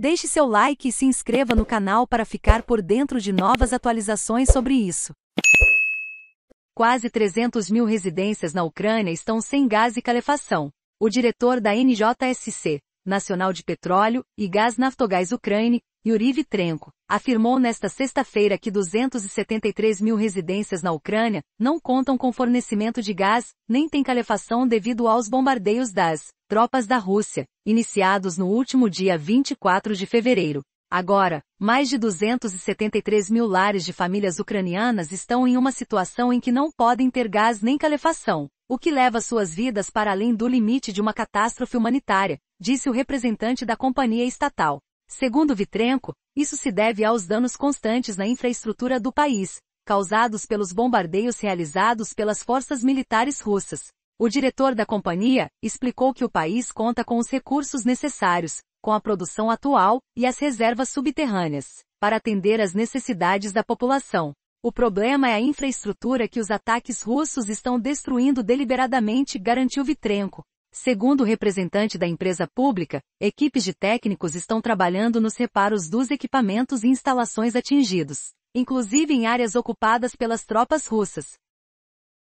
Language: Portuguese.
Deixe seu like e se inscreva no canal para ficar por dentro de novas atualizações sobre isso. Quase 300 mil residências na Ucrânia estão sem gás e calefação. O diretor da NJSC, Nacional de Petróleo e Gás Naftogás Ucrânia, Yuri Vitrenko, afirmou nesta sexta-feira que 273 mil residências na Ucrânia não contam com fornecimento de gás, nem têm calefação devido aos bombardeios das tropas da Rússia, iniciados no último dia 24 de fevereiro. Agora, mais de 273 mil lares de famílias ucranianas estão em uma situação em que não podem ter gás nem calefação o que leva suas vidas para além do limite de uma catástrofe humanitária, disse o representante da companhia estatal. Segundo Vitrenko, isso se deve aos danos constantes na infraestrutura do país, causados pelos bombardeios realizados pelas forças militares russas. O diretor da companhia explicou que o país conta com os recursos necessários, com a produção atual e as reservas subterrâneas, para atender às necessidades da população, o problema é a infraestrutura que os ataques russos estão destruindo deliberadamente, garantiu Vitrenko. Segundo o representante da empresa pública, equipes de técnicos estão trabalhando nos reparos dos equipamentos e instalações atingidos, inclusive em áreas ocupadas pelas tropas russas.